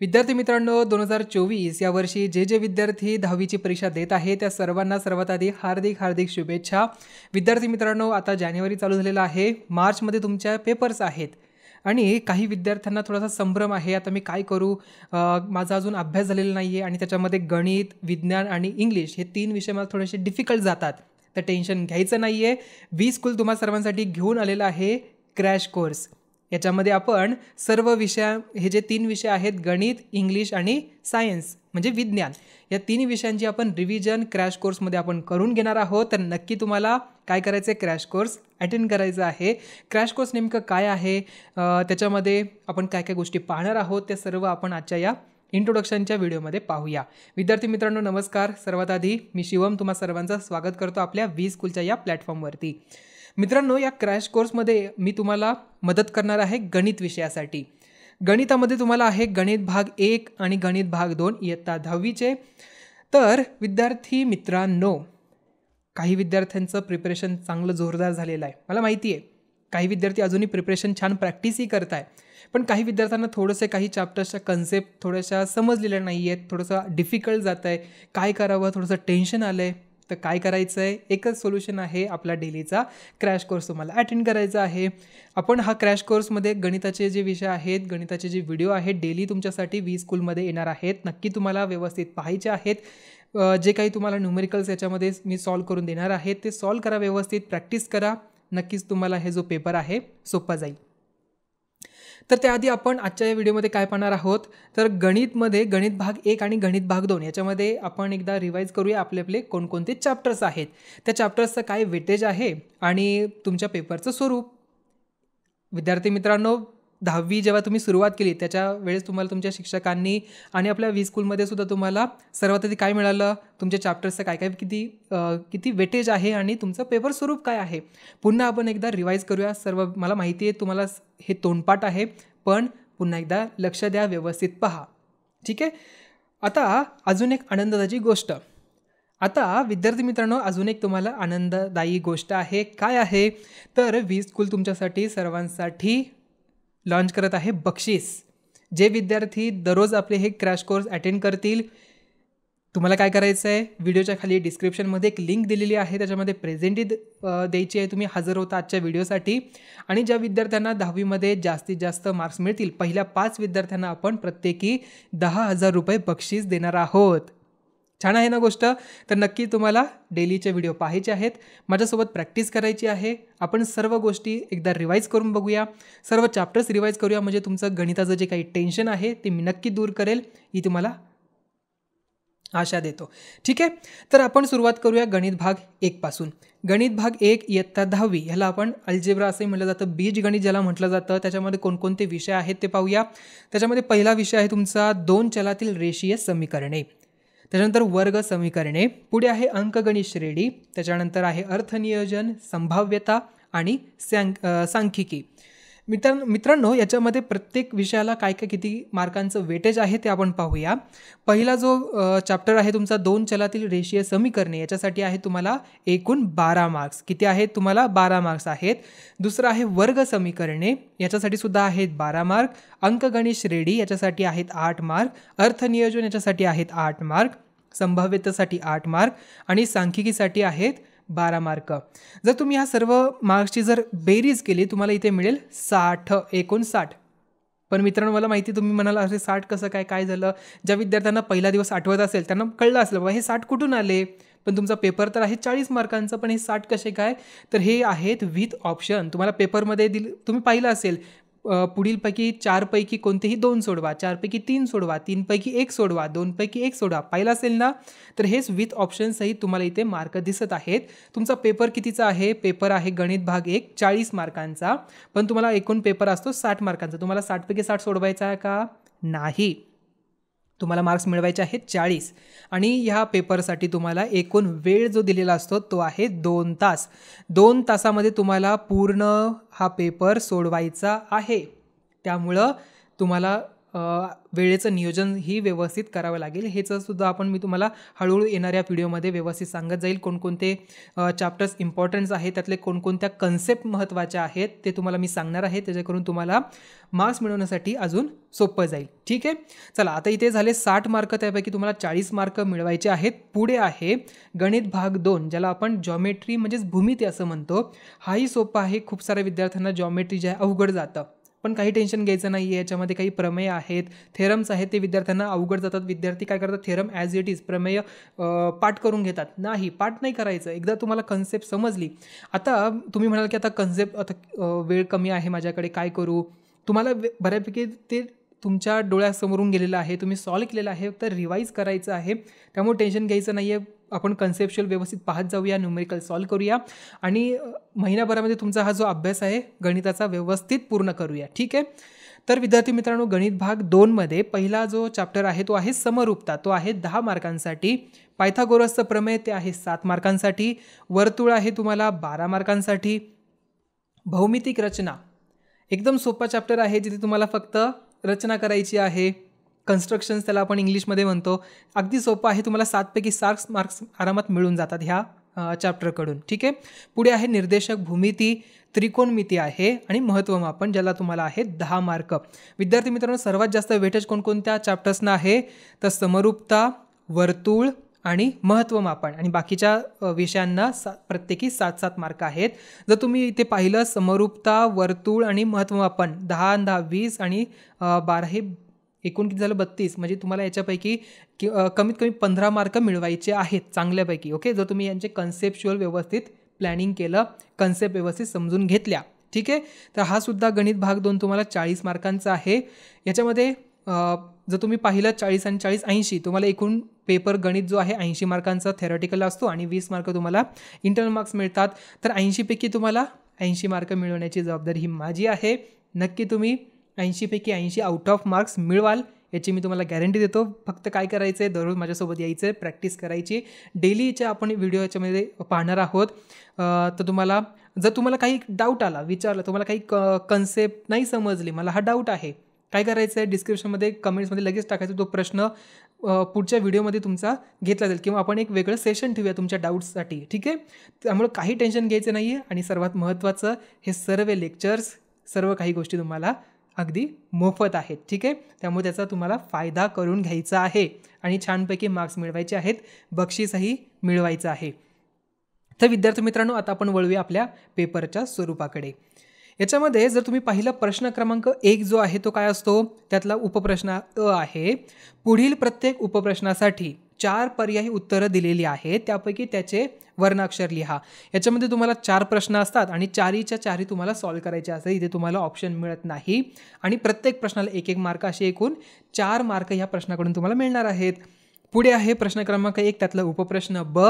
विद्यार्थी मित्रांनो दोन हजार चोवीस या वर्षी जे जे विद्यार्थी दहावीची परीक्षा देत आहे त्या सर्वांना सर्वात आधी हार्दिक हार्दिक शुभेच्छा विद्यार्थी मित्रांनो आता जानेवारी चालू झालेला आहे मार्चमध्ये तुमच्या पेपर्स आहेत आणि काही विद्यार्थ्यांना थोडासा संभ्रम आहे आता मी काय करू माझा अजून अभ्यास झालेला नाही आहे आणि त्याच्यामध्ये गणित विज्ञान आणि इंग्लिश हे तीन विषय मला थोडेसे डिफिकल्ट जातात तर टेन्शन घ्यायचं नाही आहे वी स्कूल तुम्हा सर्वांसाठी घेऊन आलेलं आहे क्रॅश कोर्स याच्यामध्ये आपण सर्व विषय हे जे तीन विषय आहेत गणित इंग्लिश आणि सायन्स म्हणजे विज्ञान या तीन विषयांची आपण रिव्हिजन क्रॅश कोर्समध्ये आपण करून घेणार आहोत तर नक्की तुम्हाला काय करायचं आहे क्रॅश कोर्स अटेंड करायचा आहे क्रॅश कोर्स नेमकं काय आहे त्याच्यामध्ये आपण काय काय गोष्टी पाहणार आहोत ते सर्व आपण आजच्या या इंट्रोडक्शनच्या व्हिडिओमध्ये पाहूया विद्यार्थी मित्रांनो नमस्कार सर्वात आधी मी शिवम तुम्हा सर्वांचं स्वागत करतो आपल्या वी स्कूलच्या या प्लॅटफॉर्मवरती मित्रांनो या क्रॅश कोर्समध्ये मी तुम्हाला मदत करणार आहे गणित विषयासाठी गणितामध्ये तुम्हाला आहे गणित भाग एक आणि गणित भाग दोन इयत्ता दहावीचे तर विद्यार्थी मित्रांनो काही विद्यार्थ्यांचं प्रिपरेशन चांगलं जोरदार झालेलं आहे मला माहिती आहे काही विद्यार्थी अजूनही प्रिपरेशन छान प्रॅक्टिसही करत आहे पण काही विद्यार्थ्यांना थोडंसे काही चॅप्टर्सच्या कन्सेप्ट थोड्याशा समजलेल्या नाही आहेत थोडंसं डिफिकल्ट जात आहे काय करावं थोडंसं टेन्शन आलं आहे तर काय करायचं आहे एकच सोल्युशन आहे आपला डेलीचा क्रॅश कोर्स तुम्हाला अटेंड करायचा आहे आपण हा क्रॅश कोर्समध्ये गणिताचे जे विषय आहेत गणिताचे जे व्हिडिओ आहेत डेली तुमच्यासाठी वी स्कूलमध्ये येणार आहेत नक्की तुम्हाला व्यवस्थित पाहायचे आहेत जे काही तुम्हाला न्युमेरिकल्स याच्यामध्ये मी सॉल्व करून देणार आहे ते सॉल्व करा व्यवस्थित प्रॅक्टिस करा नक्कीच तुम्हाला हे जो पेपर आहे सोपा जाईल तर त्याआधी आपण आजच्या या व्हिडिओमध्ये काय पाहणार आहोत तर गणितमध्ये गणित भाग एक आणि गणित भाग दोन याच्यामध्ये आपण एकदा रिवाईज करूया आपले आपले कोणकोणते चॅप्टर्स आहेत त्या चॅप्टर्सचं काय वेटेज आहे आणि तुमच्या पेपरचं स्वरूप विद्यार्थी मित्रांनो दहावी जेव्हा तुम्ही सुरुवात केली त्याच्या वेळेस तुम्हाला तुमच्या शिक्षकांनी आणि आपल्या वी स्कूलमध्ये सुद्धा तुम्हाला सर्वात आधी काय मिळालं तुमच्या चॅप्टर्सचं काय काय किती किती वेटेज आहे आणि तुमचं पेपर स्वरूप काय आहे पुन्हा आपण एकदा रिवाईज करूया सर्व मला माहिती आहे तुम्हाला हे तोंडपाठ आहे पण पुन्हा एकदा लक्ष द्या व्यवस्थित पहा ठीक आहे आता अजून एक आनंददायी गोष्ट आता विद्यार्थी मित्रांनो अजून एक तुम्हाला आनंददायी गोष्ट आहे काय आहे तर वी स्कूल तुमच्यासाठी सर्वांसाठी लॉन्च करत आहे बक्षीस जे विद्यार्थी दररोज आपले हे क्रॅश कोर्स अटेंड करतील तुम्हाला काय करायचं आहे व्हिडिओच्या खाली डिस्क्रिप्शनमध्ये एक लिंक दिलेली आहे त्याच्यामध्ये प्रेझेंटी द्यायची आहे तुम्ही हजर होता आजच्या व्हिडिओसाठी आणि ज्या विद्यार्थ्यांना दहावीमध्ये जास्तीत जास्त मार्क्स मिळतील पहिल्या पाच विद्यार्थ्यांना आपण प्रत्येकी दहा हजार रुपये बक्षीस देणार आहोत छान आहे ना गोष्ट तर नक्की तुम्हाला डेलीचे व्हिडिओ पाहायचे आहेत माझ्यासोबत प्रॅक्टिस करायची आहे आपण सर्व गोष्टी एकदा रिवाईज करून बघूया सर्व चॅप्टर्स रिवाईज करूया म्हणजे तुमचं गणिताचं जे काही टेन्शन आहे ते मी नक्की दूर करेल ही तुम्हाला आशा देतो ठीक आहे तर आपण सुरुवात करूया गणित भाग एकपासून गणित भाग एक इयत्ता दहावी ह्याला आपण अल्जेब्रा असे म्हटलं जातं बीज गणित ज्याला म्हटलं जातं त्याच्यामध्ये कोणकोणते विषय आहेत ते पाहूया त्याच्यामध्ये पहिला विषय आहे तुमचा दोन चलातील रेषीय समीकरणे त्याच्यानंतर वर्ग समीकरणे पुढे आहे अंकगणित श्रेणी त्याच्यानंतर आहे अर्थनियोजन संभाव्यता आणि सांख्यिकी मित्रांनो मित्रांनो याच्यामध्ये प्रत्येक विषयाला काय काय किती मार्कांचं वेटेज आहे ते आपण पाहूया पहिला जो चॅप्टर आहे तुमचा दोन चलातील रेषीय समीकरणे याच्यासाठी आहे तुम्हाला एकूण बारा मार्क्स किती आहेत तुम्हाला बारा मार्क्स आहेत दुसरं आहे वर्ग समीकरणे याच्यासाठी सुद्धा आहेत बारा मार्क अंकगणित श्रेणी याच्यासाठी आहेत आठ मार्क अर्थनियोजन याच्यासाठी आहेत आठ मार्क संभाव्यतेसाठी आठ मार्क आणि सांख्यिकीसाठी आहेत बारा मार्क जर तुम्ही ह्या सर्व मार्क्सची जर बेरीज केली तुम्हाला इथे मिळेल साठ एकोणसाठ पण मित्रांनो मला माहिती तुम्ही म्हणाला असे साठ कसं काय काय झालं ज्या विद्यार्थ्यांना पहिला दिवस आठवत असेल त्यांना कळलं असेल बाबा हे साठ कुठून आले पण तुमचा पेपर तर आहे चाळीस मार्कांचा पण हे साठ कसे काय तर हे आहेत विथ ऑप्शन तुम्हाला पेपरमध्ये दिल तुम्ही पाहिलं असेल पुढीलपैकी चारपैकी कोणतेही दोन सोडवा चारपैकी तीन सोडवा तीनपैकी एक सोडवा दोनपैकी एक सोडवा पाहिला असेल ना तर हेच विथ ऑप्शनसही तुम्हाला इथे मार्क दिसत आहेत तुमचा पेपर कितीचा आहे पेपर आहे गणित भाग एक चाळीस मार्कांचा पण तुम्हाला एकूण पेपर असतो साठ मार्कांचा तुम्हाला साठपैकी साठ सोडवायचा आहे का नाही तुम्हाला मार्क्स मिळवायचे आहेत चाळीस आणि ह्या पेपरसाठी तुम्हाला एकूण वेळ जो दिलेला असतो तो आहे दोन तास दोन तासामध्ये तुम्हाला पूर्ण हा पेपर सोडवायचा आहे त्यामुळं तुम्हाला वेळेचं नियोजन ही व्यवस्थित करावं लागेल हेचं सुद्धा आपण मी तुम्हाला हळूहळू येणाऱ्या व्हिडिओमध्ये व्यवस्थित सांगत जाईल कोणकोणते चॅप्टर्स इम्पॉर्टंट्स आहेत त्यातले कोणकोणत्या कन्सेप्ट महत्त्वाच्या आहेत ते तुम्हाला मी सांगणार आहे त्याच्याकरून तुम्हाला मार्क्स मिळवण्यासाठी अजून सोपं जाईल ठीक आहे चला आता इथे झाले साठ मार्क त्यापैकी तुम्हाला चाळीस मार्क मिळवायचे आहेत पुढे आहे गणित भाग दोन ज्याला आपण जॉमेट्री म्हणजेच भूमिती असं म्हणतो हाही सोपं आहे खूप साऱ्या विद्यार्थ्यांना जॉमेट्री जे आहे अवघड जातं पण काही टेन्शन घ्यायचं नाही आहे याच्यामध्ये काही प्रमेय आहेत थेरम्स आहेत ते विद्यार्थ्यांना अवघड जातात विद्यार्थी काय करतात थेरम ॲज इट इज प्रमेय पाठ करून घेतात नाही पाठ नाही करायचं एकदा तुम्हाला कन्सेप्ट समजली आता तुम्ही म्हणाल की आता कन्सेप्ट आता वेळ कमी आहे माझ्याकडे काय करू तुम्हाला बऱ्यापैकी ते तुमच्या डोळ्यासमोरून गेलेलं आहे तुम्ही सॉल्व केलेलं आहे तर रिवाईज करायचं आहे त्यामुळे टेन्शन घ्यायचं नाही आहे आपण कन्सेप्च्युअल व्यवस्थित पाहत जाऊया न्युमेरिकल सॉल्व करूया आणि महिनाभरामध्ये तुमचा हा जो अभ्यास आहे गणिताचा व्यवस्थित पूर्ण करूया ठीक आहे तर विद्यार्थी मित्रांनो गणित भाग दोनमध्ये पहिला जो चॅप्टर आहे तो आहे समरूपता तो आहे दहा मार्कांसाठी पायथागोरसचं प्रमेय ते आहे सात मार्कांसाठी वर्तुळ आहे तुम्हाला बारा मार्कांसाठी भौमितिक रचना एकदम सोपा चॅप्टर आहे जिथे तुम्हाला फक्त रचना करायची आहे कन्स्ट्रक्शन्स त्याला आपण इंग्लिशमध्ये म्हणतो अगदी सोपं आहे तुम्हाला सातपैकी सार्क्स मार्क्स आरामात मिळून जातात ह्या चॅप्टरकडून ठीक आहे पुढे आहे निर्देशक भूमिती त्रिकोणमिती आहे आणि महत्त्वमापन ज्याला तुम्हाला आहे दहा मार्क विद्यार्थी मित्रांनो सर्वात जास्त वेटेज कोणकोणत्या चॅप्टर्सना आहे तर समरूपता वर्तुळ आणि महत्त्वमापण आणि बाकीच्या विषयांना सा प्रत्येकी सात सात मार्क आहेत जर तुम्ही इथे पाहिलं समरूपता वर्तुळ आणि महत्त्वमापन दहा दहा वीस आणि बारा हे एकूण किती झालं बत्तीस म्हणजे तुम्हाला याच्यापैकी कि कमीत कमी पंधरा मार्क मिळवायचे आहेत चांगल्यापैकी ओके जर तुम्ही यांचे कन्सेप्च्युअल व्यवस्थित प्लॅनिंग केलं कन्सेप्ट व्यवस्थित समजून घेतल्या ठीक आहे तर हा सुद्धा गणित भाग दोन तुम्हाला चाळीस मार्कांचा आहे याच्यामध्ये जर तुम्ही पाहिलं चाळीस आणि चाळीस ऐंशी तुम्हाला एकूण पेपर गणित जो आहे ऐंशी मार्कांचा थेरॉटिकल असतो आणि वीस मार्क तुम्हाला इंटरनल मार्क्स मिळतात तर ऐंशीपैकी तुम्हाला ऐंशी मार्क मिळवण्याची जबाबदारी ही माझी आहे नक्की तुम्ही ऐंशीपैकी ऐंशी आउट ऑफ मार्क्स मिळवाल याची मी तुम्हाला गॅरंटी देतो फक्त काय करायचं आहे दररोज माझ्यासोबत यायचं आहे प्रॅक्टिस करायची डेलीच्या आपण व्हिडिओ याच्यामध्ये पाहणार आहोत तर तुम्हाला जर तुम्हाला काही डाऊट आला विचारला तुम्हाला काही क कन्सेप्ट नाही समजली मला हा डाऊट आहे काय करायचं आहे डिस्क्रिप्शनमध्ये कमेंट्समध्ये लगेच टाकायचं तो प्रश्न पुढच्या व्हिडिओमध्ये तुमचा घेतला जाईल किंवा आपण एक वेगळं सेशन ठेवूया तुमच्या डाऊट्ससाठी ठीक आहे त्यामुळे काही टेन्शन घ्यायचं नाही आहे आणि सर्वात महत्त्वाचं हे सर्व लेक्चर्स सर्व काही गोष्टी तुम्हाला अगदी मोफत आहेत ठीक आहे त्यामुळे त्याचा तुम्हाला फायदा करून घ्यायचा आहे आणि छानपैकी मार्क्स मिळवायचे आहेत बक्षीसही मिळवायचं आहे तर विद्यार्थी मित्रांनो आता आपण वळूया आपल्या पेपरच्या स्वरूपाकडे याच्यामध्ये जर तुम्ही पाहिलं प्रश्न क्रमांक एक जो आहे तो काय असतो त्यातला उपप्रश्न अ आहे पुढील प्रत्येक उपप्रश्नासाठी चार पर्यायी उत्तरं दिलेली आहेत त्यापैकी त्याचे वर्णाक्षर लिहा याच्यामध्ये तुम्हाला चार प्रश्न असतात आणि चारीच्या चारी तुम्हाला सॉल्व्ह करायचे असतात इथे तुम्हाला ऑप्शन मिळत नाही आणि प्रत्येक प्रश्नाला एक एक मार्क असे एकूण चार मार्क ह्या प्रश्नाकडून तुम्हाला मिळणार आहेत पुढे आहे प्रश्न क्रमांक एक त्यातला उपप्रश्न ब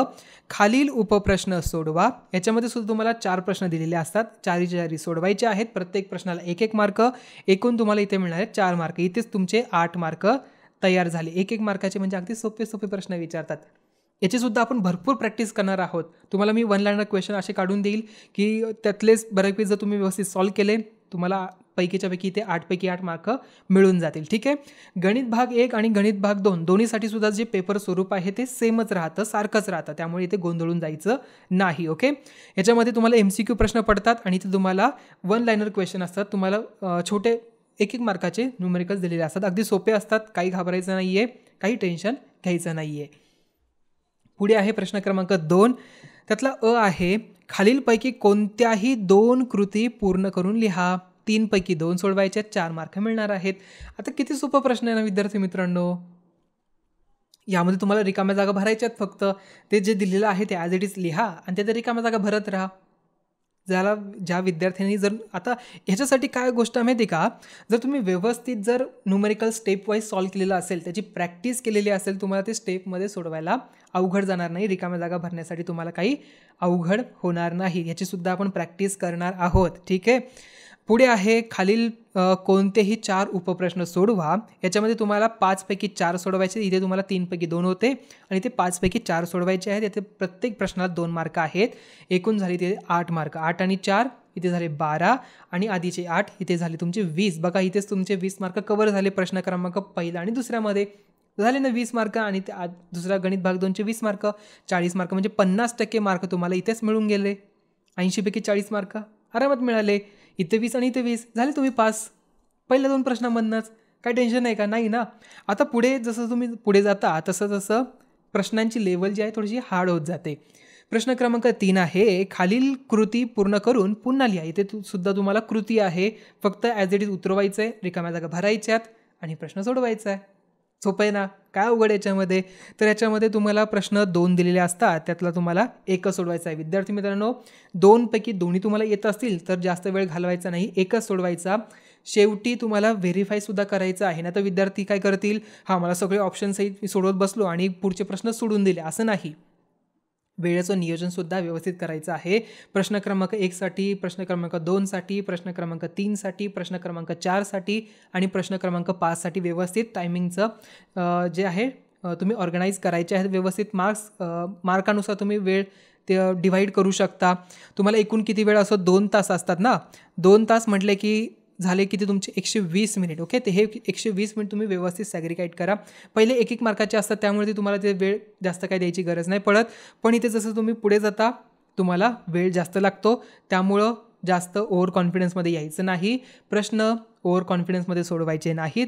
खालील उपप्रश्न सोडवा याच्यामध्ये सुद्धा तुम्हाला चार प्रश्न दिलेले असतात चारी चारी सोडवायचे आहेत प्रत्येक प्रश्नाला एक एक मार्क एकूण तुम्हाला इथे मिळणार आहेत चार मार्क इथेच तुमचे आठ मार्क तयार झाले एक एक मार्काचे म्हणजे अगदी सोपे सोपे प्रश्न विचारतात याची सुद्धा आपण भरपूर प्रॅक्टिस करणार आहोत तुम्हाला मी वन लाईनर क्वेश्चन असे काढून देईल की त्यातलेच बऱ्यापैकी जर तुम्ही व्यवस्थित सॉल्व केले तुम्हाला पैकीच्यापैकी ते आठपैकी आठ मार्क मिळून जातील ठीक आहे गणित भाग एक आणि गणित भाग दोन दोन्हीसाठी सुद्धा जे पेपर स्वरूप आहे ते सेमच राहतं सारखंच राहतं त्यामुळे इथे गोंधळून जायचं नाही ओके याच्यामध्ये तुम्हाला एम सी क्यू प्रश्न पडतात आणि ते तुम्हाला वन लायनर क्वेश्चन असतात तुम्हाला छोटे एक एक मार्काचे न्यूमेरिकल्स दिलेले असतात अगदी सोपे असतात काही घाबरायचं नाही आहे काही टेन्शन घ्यायचं नाही आहे पुढे आहे प्रश्न क्रमांक दोन त्यातला अ आहे खालीलपैकी कोणत्याही दोन कृती पूर्ण करून लिहा तीनपैकी दोन सोडवायच्या चार मार्क मिळणार आहेत आता किती सोपं प्रश्न आहे ना विद्यार्थी मित्रांनो यामध्ये तुम्हाला रिकाम्या जागा भरायच्यात फक्त ते जे दिलेलं आहे ते ॲज इट इज लिहा आणि ते रिकाम्या जागा भरत राहा ज्याला ज्या विद्यार्थ्यांनी जर आता ह्याच्यासाठी काय गोष्ट माहिती का जर तुम्ही व्यवस्थित जर न्युमेरिकल स्टेप वाईज सॉल्व्ह केलेलं असेल त्याची प्रॅक्टिस केलेली असेल तुम्हाला ते स्टेपमध्ये सोडवायला अवघड जाणार नाही रिकाम्या जागा भरण्यासाठी तुम्हाला काही अवघड होणार नाही सुद्धा आपण प्रॅक्टिस करणार आहोत ठीक आहे पुढे आहे खालील कोणतेही चार उपप्रश्न सोडवा याच्यामध्ये तुम्हाला पाचपैकी चार सोडवायचे इथे तुम्हाला तीनपैकी दोन होते आणि ते पाचपैकी चार सोडवायचे आहेत इथे प्रत्येक प्रश्नाला दोन मार्क आहेत एकूण झाले ते आठ मार्क आठ आणि चार इथे झाले बारा आणि आधीचे आठ इथे झाले तुमचे वीस बघा इथेच तुमचे वीस मार्क कवर झाले प्रश्न क्रमांक पहिला आणि दुसऱ्यामध्ये झाले ना वीस मार्क आणि ते दुसरा गणित भाग दोनचे वीस मार्क चाळीस मार्क म्हणजे पन्नास टक्के मार्क तुम्हाला इथेच मिळून गेले ऐंशीपैकी चाळीस मार्क आरामात मिळाले इथे वीस आणि इथे वीस झाले तुम्ही पास पहिल्या दोन प्रश्नांमधनंच काय टेन्शन आहे का नाही ना आता पुढे जसं तुम्ही पुढे जाता तसं तसं प्रश्नांची लेवल जी आहे थोडीशी हार्ड होत जाते प्रश्न क्रमांक तीन आहे खालील कृती पूर्ण करून पुन्हा लिहा इथे सुद्धा तुम्हाला कृती आहे फक्त ॲज इट इज उतरवायचं आहे रिकाम्या जागा भरायच्यात आणि प्रश्न सोडवायचा आहे सोपं आहे ना काय उघड याच्यामध्ये तर याच्यामध्ये तुम्हाला प्रश्न दोन दिलेले असतात त्यातला तुम्हाला एकच सोडवायचा आहे विद्यार्थी मित्रांनो दोनपैकी दोन्ही तुम्हाला येत असतील तर जास्त वेळ घालवायचा नाही एकच सोडवायचा शेवटी तुम्हाला व्हेरीफायसुद्धा करायचं आहे ना तर विद्यार्थी काय करतील हा मला सगळे ऑप्शन्सही मी सोडवत बसलो आणि पुढचे प्रश्न सोडून दिले असं नाही वेळेचं नियोजनसुद्धा व्यवस्थित करायचं आहे प्रश्न क्रमांक एकसाठी प्रश्न क्रमांक दोनसाठी प्रश्न क्रमांक तीनसाठी प्रश्न क्रमांक चारसाठी आणि प्रश्न क्रमांक पाचसाठी व्यवस्थित टायमिंगचं जे आहे तुम्ही ऑर्गनाईज करायचे आहेत व्यवस्थित मार्क्स मार्कानुसार तुम्ही वेळ ते डिवाईड करू शकता तुम्हाला एकूण किती वेळ असो दोन तास असतात ना दोन तास म्हटले की झाले की ते तुमचे एकशे वीस मिनिट ओके ते हे एकशे वीस मिनिट तुम्ही व्यवस्थित सॅग्रिकाईट करा पहिले एक एक मार्काचे असतात त्यामुळे ते तुम्हाला ते वेळ जास्त काय द्यायची गरज नाही पडत पण इथे जसं तुम्ही पुढे जाता तुम्हाला वेळ जास्त लागतो त्यामुळं जास्त ओव्हर कॉन्फिडन्समध्ये यायचं नाही प्रश्न ओव्हर कॉन्फिडन्समध्ये सोडवायचे नाहीत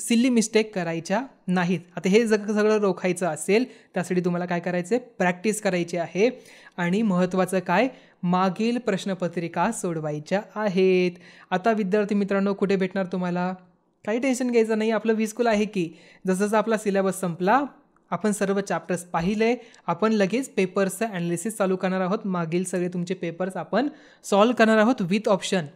सिल्ली मिस्टेक करायच्या नाहीत आता हे जग सगळं रोखायचं असेल त्यासाठी तुम्हाला काय करायचं आहे प्रॅक्टिस करायची आहे आणि महत्त्वाचं काय मागील प्रश्नपत्रिका सोडवायच्या आहेत आता विद्यार्थी मित्रांनो कुठे भेटणार तुम्हाला काही टेन्शन घ्यायचं नाही आपलं विस्कूल आहे की जसं आपला सिलेबस संपला आपण सर्व चॅप्टर्स पाहिले आपण लगेच पेपर्सचं अॅनालिसिस चालू करणार आहोत मागील सगळे तुमचे पेपर्स आपण सॉल्व करणार आहोत विथ ऑप्शन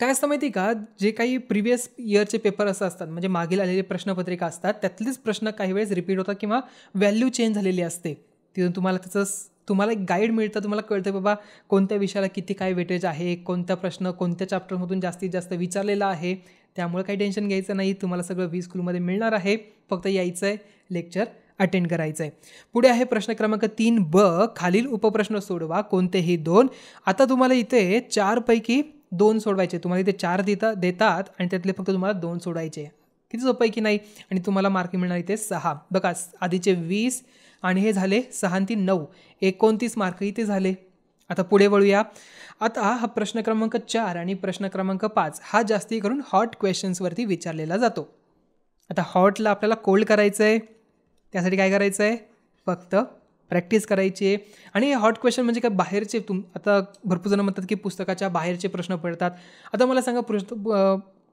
काय असतं माहिती का जे काही प्रिव्हियस इयरचे पेपर असं असतात म्हणजे मागील आलेले प्रश्नपत्रिका असतात त्यातलेच प्रश्न काही वेळेस रिपीट होतात किंवा व्हॅल्यू चेंज झालेली असते तिथून तुम्हाला त्याचं तुम्हाला एक गाईड मिळतं तुम्हाला कळतं बाबा कोणत्या विषयाला किती काय वेटेज आहे कोणता प्रश्न कोणत्या चॅप्टरमधून जास्तीत जास्त विचारलेला आहे त्यामुळे काही टेन्शन घ्यायचं नाही तुम्हाला सगळं वी स्कूलमध्ये मिळणार आहे फक्त यायचं आहे लेक्चर अटेंड करायचं आहे पुढे आहे प्रश्न क्रमांक तीन ब खालील उपप्रश्न सोडवा कोणतेही दोन आता तुम्हाला इथे चारपैकी दोन सोडवायचे तुम्हाला इथे चार देता देतात आणि त्यातले फक्त तुम्हाला दोन सोडायचे किती सोपं आहे की नाही आणि तुम्हाला मार्क मिळणार इथे सहा बघा आधीचे वीस आणि हे झाले सहा तीन नऊ एकोणतीस मार्क इथे झाले आता पुढे वळूया आता हा प्रश्न क्रमांक चार आणि प्रश्न क्रमांक पाच हा जास्ती करून हॉट क्वेश्चन्सवरती विचारलेला जातो आता हॉटला आपल्याला कोल्ड करायचं आहे त्यासाठी काय करायचं आहे फक्त प्रॅक्टिस करायची आहे आणि हॉट क्वेश्चन म्हणजे काय बाहेरचे तुम आता भरपूर जण म्हणतात की पुस्तकाच्या बाहेरचे प्रश्न पडतात आता मला सांगा पुस्त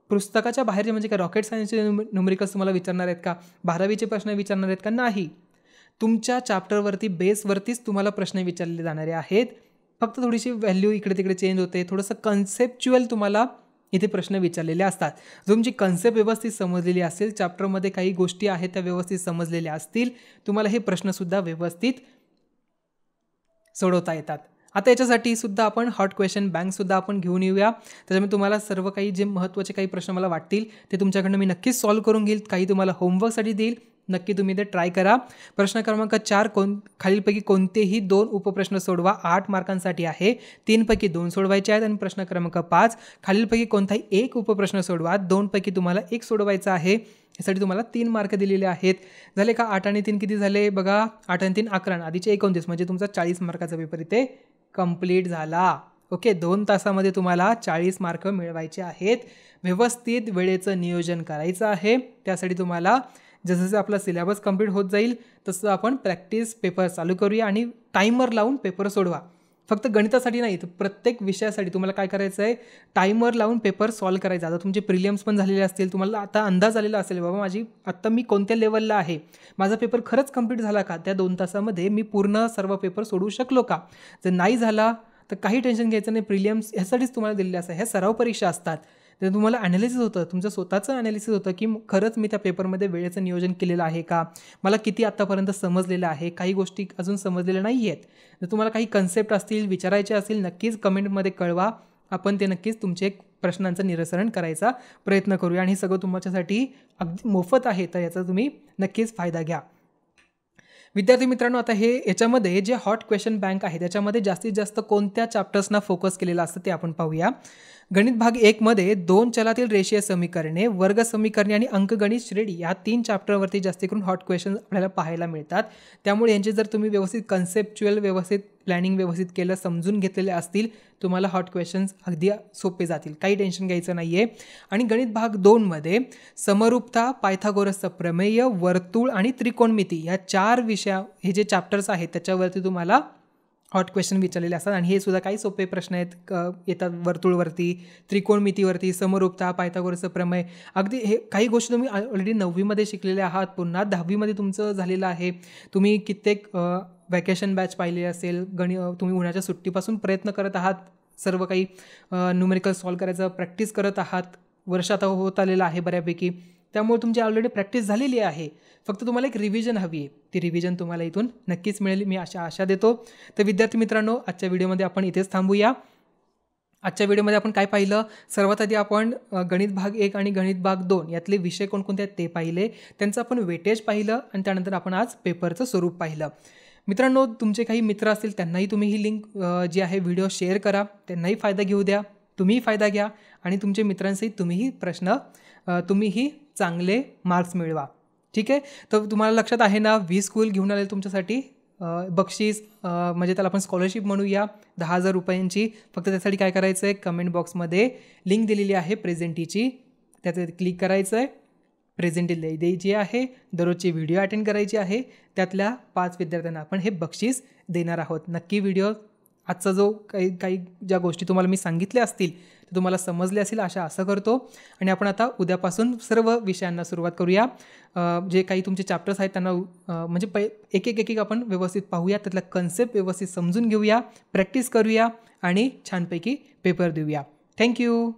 पुस्तकाच्या बाहेरचे म्हणजे काय रॉकेट सायन्सचे नुमरिकल्स तुम्हाला विचारणार आहेत का बारावीचे प्रश्न विचारणार आहेत का नाही तुमच्या चॅप्टरवरती बेसवरतीच तुम्हाला प्रश्न विचारले जाणारे आहेत फक्त थोडीशी व्हॅल्यू इकडे तिकडे चेंज होते थोडंसं कन्सेप्च्युअल तुम्हाला इथे प्रश्न विचारलेले असतात जो तुमची कन्सेप्ट व्यवस्थित समजलेली असेल चॅप्टरमध्ये काही गोष्टी आहेत त्या व्यवस्थित समजलेल्या असतील तुम्हाला हे प्रश्नसुद्धा व्यवस्थित सोडवता येतात आता याच्यासाठी सुद्धा आपण हॉट क्वेश्चन बँकसुद्धा आपण घेऊन येऊया त्याच्यामुळे तुम्हाला सर्व काही जे महत्त्वाचे काही प्रश्न मला वाटतील ते तुमच्याकडनं मी नक्कीच सॉल्व्ह करून घेईल काही तुम्हाला होमवर्कसाठी देईल नक्की तुम्ही ते ट्राय करा प्रश्न क्रमांक चार कोण खालीलपैकी कोणतेही दोन उपप्रश्न सोडवा आठ मार्कांसाठी आहे तीनपैकी दोन सोडवायचे आहेत आणि प्रश्न क्रमांक पाच खालीलपैकी कोणताही एक उपप्रश्न सोडवा दोनपैकी तुम्हाला एक सोडवायचा आहे यासाठी तुम्हाला तीन मार्क दिलेले आहेत झाले का आठ आणि तीन किती झाले बघा आठ आणि तीन अकरा आधीचे एकोणतीस म्हणजे तुमचा चाळीस मार्काचा पेपर इथे कंप्लीट झाला ओके दोन तासामध्ये तुम्हाला चाळीस मार्क मिळवायचे आहेत व्यवस्थित वेळेचं नियोजन करायचं आहे त्यासाठी तुम्हाला जसजसं आपला सिलेबस कंप्लीट होत जाईल तसं आपण प्रॅक्टिस पेपर चालू करूया आणि टायमर लावून पेपर सोडवा फक्त गणितासाठी नाही तर प्रत्येक विषयासाठी तुम्हाला काय करायचं आहे टायमर लावून पेपर सॉल्व करायचा आता तुमचे प्रिलियम्स पण झालेले असतील तुम्हाला आता अंदाज आलेला असेल बाबा माझी आत्ता मी कोणत्या लेवलला आहे माझा पेपर खरंच कंप्लीट झाला का त्या दोन तासामध्ये मी पूर्ण सर्व पेपर सोडवू शकलो का जर नाही झाला तर काही टेन्शन घ्यायचं नाही प्रिलियम्स ह्यासाठीच तुम्हाला दिलेले असं ह्या सराव परीक्षा असतात तर तुम्हाला ॲनालिसिस होतं तुमचं स्वतःचं ॲनालिसिस होतं की खरंच मी त्या पेपरमध्ये वेळेचं नियोजन केलेलं आहे का मला किती आत्तापर्यंत समजलेलं आहे काही गोष्टी अजून समजलेल्या नाही आहेत जर तुम्हाला काही कन्सेप्ट असतील विचारायचे असतील नक्कीच कमेंटमध्ये कळवा आपण ते नक्कीच तुमचे प्रश्नांचं निरसरण करायचा प्रयत्न करूया आणि हे सगळं तुमच्यासाठी अगदी मोफत आहे तर याचा तुम्ही नक्कीच फायदा घ्या विद्यार्थी मित्रांनो आता हे याच्यामध्ये जे हॉट क्वेश्चन बँक आहे त्याच्यामध्ये जास्तीत जास्त कोणत्या चॅप्टर्सना फोकस केलेलं असतं ते आपण पाहूया गणित भाग एकमध्ये दोन चलातील रेषीय समीकरणे वर्ग समीकरणे आणि अंकगणित श्रेणी या तीन चॅप्टरवरती जास्त करून हॉट क्वेश्चन आपल्याला पाहायला मिळतात त्यामुळे यांचे जर तुम्ही व्यवस्थित कन्सेप्च्युअल व्यवस्थित प्लॅनिंग व्यवस्थित केलं समजून घेतलेले असतील तुम्हाला हॉट क्वेश्चन्स अगदी सोपे जातील काही टेन्शन घ्यायचं नाही आहे आणि गणित भाग दोनमध्ये समरूपता पायथागोरस प्रमेय वर्तुळ आणि त्रिकोणमिती या चार विषया हे जे चॅप्टर्स आहेत त्याच्यावरती तुम्हाला हॉट क्वेश्चन विचारलेले असतात आणि हे सुद्धा काही सोपे प्रश्न आहेत येतात वर्तुळवरती त्रिकोणमितीवरती समरूपता पायथागोरचं प्रमेय अगदी हे काही गोष्टी तुम्ही ऑलरेडी नववीमध्ये शिकलेले आहात पुन्हा दहावीमध्ये तुमचं झालेलं आहे तुम्ही कित्येक वॅकेशन बॅच पाहिले असेल गणि तुम्ही उन्हाच्या सुट्टीपासून प्रयत्न करत आहात सर्व काही न्युमेरिकल सॉल्व करायचं प्रॅक्टिस करत आहात वर्ष आता होत आलेलं आहे बऱ्यापैकी त्यामुळे तुमची ऑलरेडी प्रॅक्टिस झालेली आहे फक्त तुम्हाला एक रिव्हिजन हवी आहे ती रिव्हिजन तुम्हाला इथून नक्कीच मिळेल मी अशा आशा देतो तर विद्यार्थी मित्रांनो आजच्या व्हिडिओमध्ये आपण इथेच थांबूया आजच्या व्हिडिओमध्ये आपण काय पाहिलं सर्वात आधी आपण गणित भाग एक आणि गणित भाग दोन यातले विषय कोणकोणते आहेत ते पाहिले त्यांचं आपण वेटेज पाहिलं आणि त्यानंतर आपण आज पेपरचं स्वरूप पाहिलं मित्रांनो तुमचे काही मित्र असतील त्यांनाही तुम्ही ही लिंक जी आहे व्हिडिओ शेअर करा त्यांनाही फायदा घेऊ द्या तुम्हीही फायदा घ्या आणि तुमच्या मित्रांसहित तुम्हीही प्रश्न तुम्हीही चांगले मार्क्स मिळवा ठीक आहे तर तुम्हाला लक्षात आहे ना वी स्कूल घेऊन आले तुमच्यासाठी बक्षीस म्हणजे त्याला आपण स्कॉलरशिप म्हणूया दहा हजार रुपयांची फक्त त्यासाठी काय करायचं आहे कमेंट बॉक्समध्ये लिंक दिलेली आहे प्रेझेंटीची त्याचं क्लिक करायचं आहे प्रेझेंटी द्यायची आहे दररोजची व्हिडिओ अटेंड करायची आहे त्यातल्या पाच विद्यार्थ्यांना आपण हे बक्षीस देणार आहोत नक्की व्हिडिओ आजचा जो काही काही ज्या गोष्टी तुम्हाला मी सांगितल्या असतील ते तुम्हाला समजले असतील अशा असं करतो आणि आपण आता उद्यापासून सर्व विषयांना सुरुवात करूया जे काही तुमचे चॅप्टर्स आहेत त्यांना म्हणजे पै एक एक एक आपण व्यवस्थित पाहूया त्यातला कन्सेप्ट व्यवस्थित समजून घेऊया प्रॅक्टिस करूया आणि छानपैकी पेपर देऊया थँक्यू